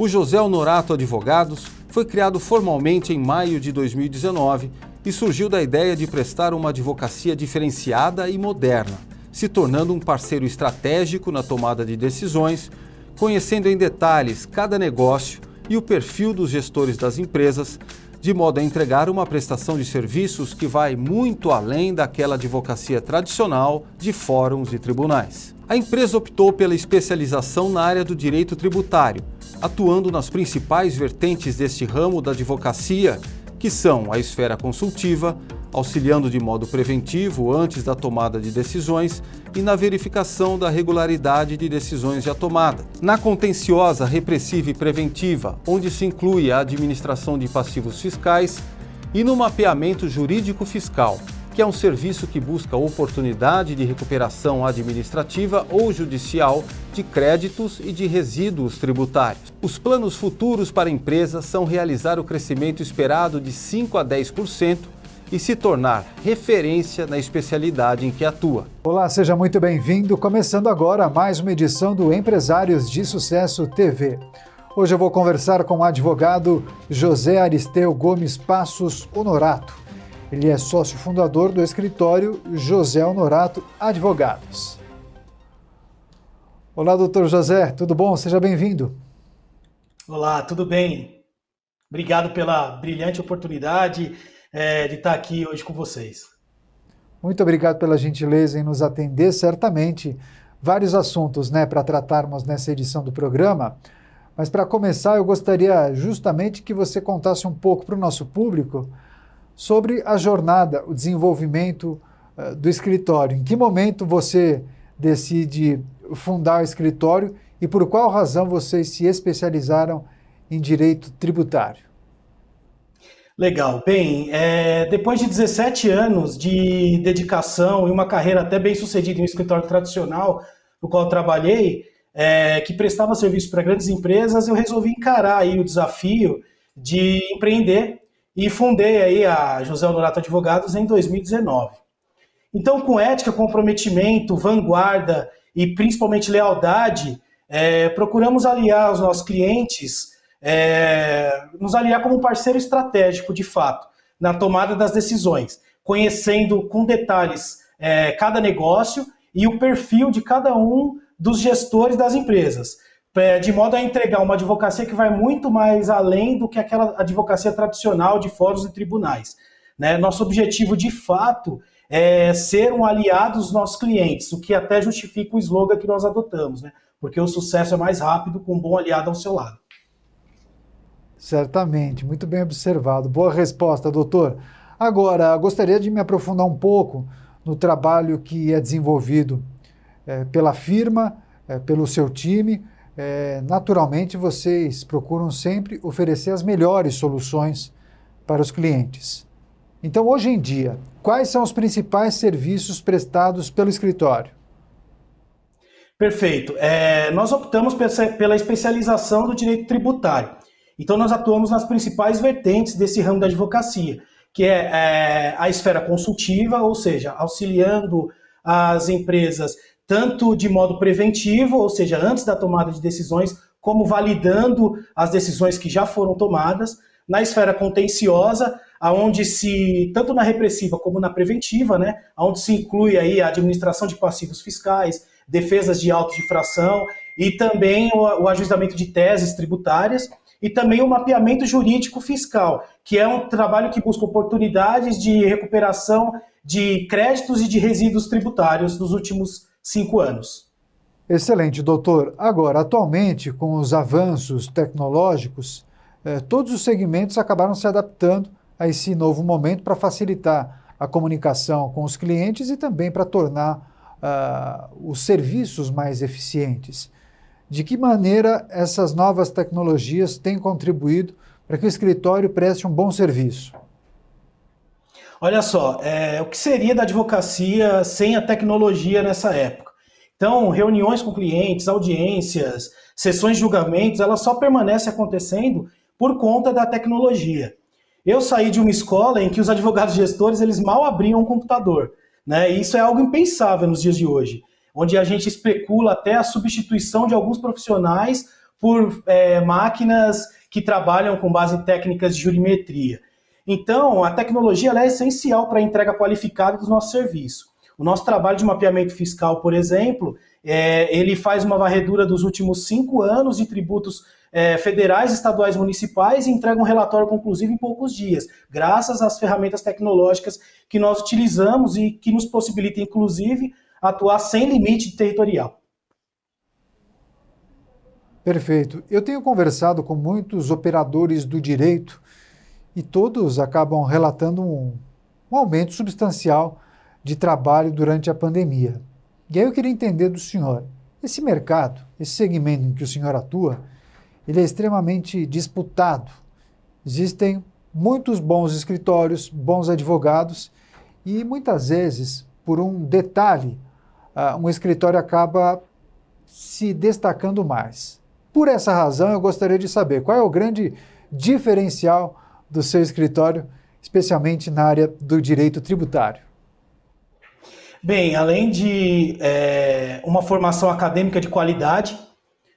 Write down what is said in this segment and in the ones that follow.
O José Honorato Advogados foi criado formalmente em maio de 2019 e surgiu da ideia de prestar uma advocacia diferenciada e moderna, se tornando um parceiro estratégico na tomada de decisões, conhecendo em detalhes cada negócio e o perfil dos gestores das empresas, de modo a entregar uma prestação de serviços que vai muito além daquela advocacia tradicional de fóruns e tribunais. A empresa optou pela especialização na área do direito tributário atuando nas principais vertentes deste ramo da advocacia, que são a esfera consultiva, auxiliando de modo preventivo antes da tomada de decisões e na verificação da regularidade de decisões já tomadas. Na contenciosa repressiva e preventiva, onde se inclui a administração de passivos fiscais, e no mapeamento jurídico fiscal, que é um serviço que busca oportunidade de recuperação administrativa ou judicial de créditos e de resíduos tributários. Os planos futuros para empresas são realizar o crescimento esperado de 5 a 10% e se tornar referência na especialidade em que atua. Olá, seja muito bem-vindo. Começando agora mais uma edição do Empresários de Sucesso TV. Hoje eu vou conversar com o advogado José Aristeu Gomes Passos Honorato. Ele é sócio fundador do escritório José Honorato Advogados. Olá, doutor José, tudo bom? Seja bem-vindo. Olá, tudo bem? Obrigado pela brilhante oportunidade é, de estar aqui hoje com vocês. Muito obrigado pela gentileza em nos atender. Certamente, vários assuntos né, para tratarmos nessa edição do programa. Mas para começar, eu gostaria justamente que você contasse um pouco para o nosso público sobre a jornada, o desenvolvimento uh, do escritório. Em que momento você decide fundar o escritório e por qual razão vocês se especializaram em direito tributário? Legal. Bem, é, depois de 17 anos de dedicação e uma carreira até bem sucedida em um escritório tradicional, no qual trabalhei, é, que prestava serviço para grandes empresas, eu resolvi encarar aí o desafio de empreender e fundei aí a José Honorato Advogados em 2019. Então, com ética, comprometimento, vanguarda e principalmente lealdade, é, procuramos aliar os nossos clientes, é, nos aliar como parceiro estratégico, de fato, na tomada das decisões, conhecendo com detalhes é, cada negócio e o perfil de cada um dos gestores das empresas é, de modo a entregar uma advocacia que vai muito mais além do que aquela advocacia tradicional de fóruns e tribunais. Né? Nosso objetivo, de fato, é ser um aliado dos nossos clientes, o que até justifica o slogan que nós adotamos, né? porque o sucesso é mais rápido com um bom aliado ao seu lado. Certamente, muito bem observado. Boa resposta, doutor. Agora, gostaria de me aprofundar um pouco no trabalho que é desenvolvido é, pela firma, é, pelo seu time, é, naturalmente vocês procuram sempre oferecer as melhores soluções para os clientes. Então, hoje em dia, quais são os principais serviços prestados pelo escritório? Perfeito. É, nós optamos pela especialização do direito tributário. Então, nós atuamos nas principais vertentes desse ramo da advocacia, que é, é a esfera consultiva, ou seja, auxiliando as empresas tanto de modo preventivo, ou seja, antes da tomada de decisões, como validando as decisões que já foram tomadas, na esfera contenciosa, aonde se tanto na repressiva como na preventiva, né, aonde se inclui aí a administração de passivos fiscais, defesas de autodifração e também o, o ajustamento de teses tributárias e também o mapeamento jurídico fiscal, que é um trabalho que busca oportunidades de recuperação de créditos e de resíduos tributários dos últimos cinco anos. Excelente, doutor. Agora, atualmente, com os avanços tecnológicos, eh, todos os segmentos acabaram se adaptando a esse novo momento para facilitar a comunicação com os clientes e também para tornar uh, os serviços mais eficientes. De que maneira essas novas tecnologias têm contribuído para que o escritório preste um bom serviço? Olha só, é, o que seria da advocacia sem a tecnologia nessa época? Então, reuniões com clientes, audiências, sessões de julgamentos, ela só permanece acontecendo por conta da tecnologia. Eu saí de uma escola em que os advogados gestores eles mal abriam um computador, né? isso é algo impensável nos dias de hoje, onde a gente especula até a substituição de alguns profissionais por é, máquinas que trabalham com base em técnicas de jurimetria. Então, a tecnologia é essencial para a entrega qualificada dos nossos serviços. O nosso trabalho de mapeamento fiscal, por exemplo, é, ele faz uma varredura dos últimos cinco anos de tributos é, federais, estaduais, municipais e entrega um relatório conclusivo em poucos dias, graças às ferramentas tecnológicas que nós utilizamos e que nos possibilita, inclusive, atuar sem limite territorial. Perfeito. Eu tenho conversado com muitos operadores do direito e todos acabam relatando um, um aumento substancial de trabalho durante a pandemia. E aí eu queria entender do senhor, esse mercado, esse segmento em que o senhor atua, ele é extremamente disputado. Existem muitos bons escritórios, bons advogados e muitas vezes, por um detalhe, uh, um escritório acaba se destacando mais. Por essa razão, eu gostaria de saber qual é o grande diferencial do seu escritório, especialmente na área do direito tributário? Bem, além de é, uma formação acadêmica de qualidade,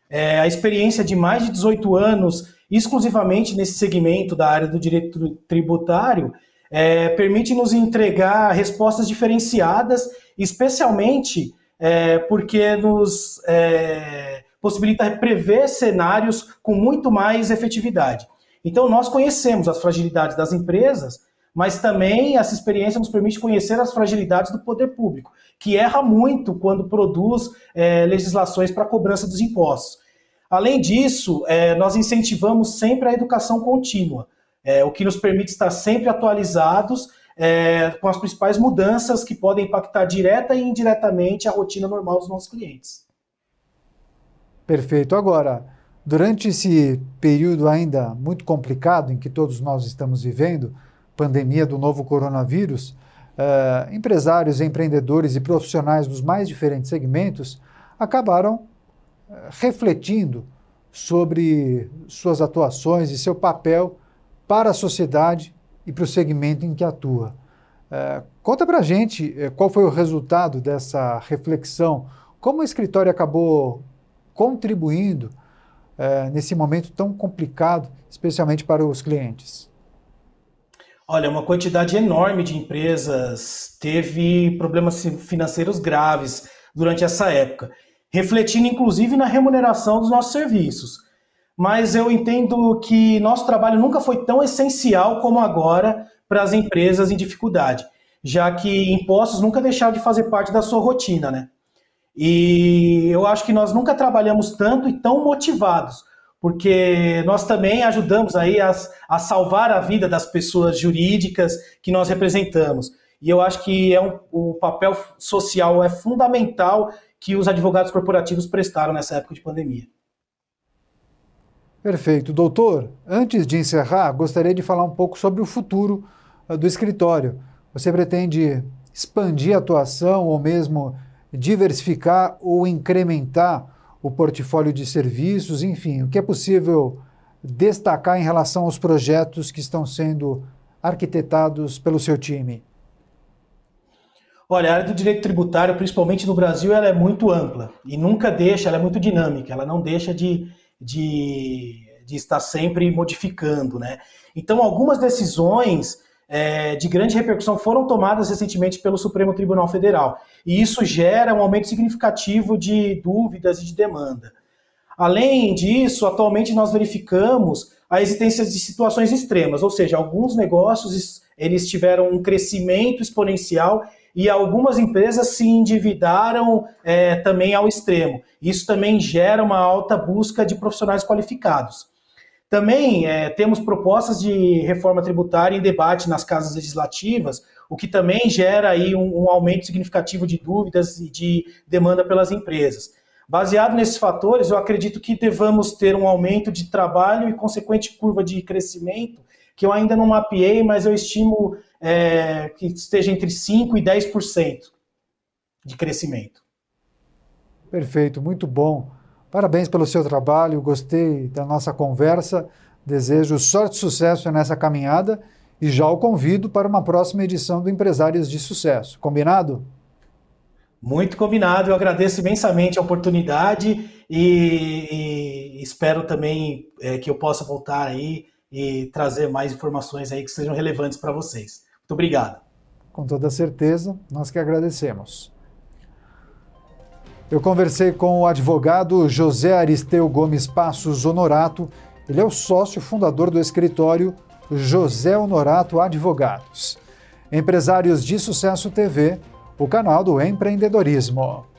é, a experiência de mais de 18 anos exclusivamente nesse segmento da área do direito tributário é, permite nos entregar respostas diferenciadas, especialmente é, porque nos é, possibilita prever cenários com muito mais efetividade. Então, nós conhecemos as fragilidades das empresas, mas também essa experiência nos permite conhecer as fragilidades do poder público, que erra muito quando produz é, legislações para cobrança dos impostos. Além disso, é, nós incentivamos sempre a educação contínua, é, o que nos permite estar sempre atualizados é, com as principais mudanças que podem impactar direta e indiretamente a rotina normal dos nossos clientes. Perfeito. Agora, Durante esse período ainda muito complicado em que todos nós estamos vivendo, pandemia do novo coronavírus, eh, empresários, empreendedores e profissionais dos mais diferentes segmentos acabaram eh, refletindo sobre suas atuações e seu papel para a sociedade e para o segmento em que atua. Eh, conta para a gente eh, qual foi o resultado dessa reflexão, como o escritório acabou contribuindo é, nesse momento tão complicado, especialmente para os clientes? Olha, uma quantidade enorme de empresas teve problemas financeiros graves durante essa época, refletindo inclusive na remuneração dos nossos serviços. Mas eu entendo que nosso trabalho nunca foi tão essencial como agora para as empresas em dificuldade, já que impostos nunca deixaram de fazer parte da sua rotina, né? E eu acho que nós nunca trabalhamos tanto e tão motivados, porque nós também ajudamos aí a, a salvar a vida das pessoas jurídicas que nós representamos. E eu acho que é um, o papel social é fundamental que os advogados corporativos prestaram nessa época de pandemia. Perfeito. Doutor, antes de encerrar, gostaria de falar um pouco sobre o futuro ah, do escritório. Você pretende expandir a atuação ou mesmo diversificar ou incrementar o portfólio de serviços, enfim, o que é possível destacar em relação aos projetos que estão sendo arquitetados pelo seu time? Olha, a área do direito tributário, principalmente no Brasil, ela é muito ampla e nunca deixa, ela é muito dinâmica, ela não deixa de, de, de estar sempre modificando, né? Então, algumas decisões é, de grande repercussão foram tomadas recentemente pelo Supremo Tribunal Federal. E isso gera um aumento significativo de dúvidas e de demanda. Além disso, atualmente nós verificamos a existência de situações extremas, ou seja, alguns negócios eles tiveram um crescimento exponencial e algumas empresas se endividaram é, também ao extremo. Isso também gera uma alta busca de profissionais qualificados. Também é, temos propostas de reforma tributária em debate nas casas legislativas, o que também gera aí um, um aumento significativo de dúvidas e de demanda pelas empresas. Baseado nesses fatores, eu acredito que devamos ter um aumento de trabalho e consequente curva de crescimento, que eu ainda não mapeei, mas eu estimo é, que esteja entre 5% e 10% de crescimento. Perfeito, muito bom. Parabéns pelo seu trabalho, gostei da nossa conversa, desejo sorte e sucesso nessa caminhada e já o convido para uma próxima edição do Empresários de Sucesso. Combinado? Muito combinado, eu agradeço imensamente a oportunidade e, e espero também é, que eu possa voltar aí e trazer mais informações aí que sejam relevantes para vocês. Muito obrigado. Com toda certeza, nós que agradecemos. Eu conversei com o advogado José Aristeu Gomes Passos Honorato. Ele é o sócio fundador do escritório José Honorato Advogados. Empresários de Sucesso TV, o canal do empreendedorismo.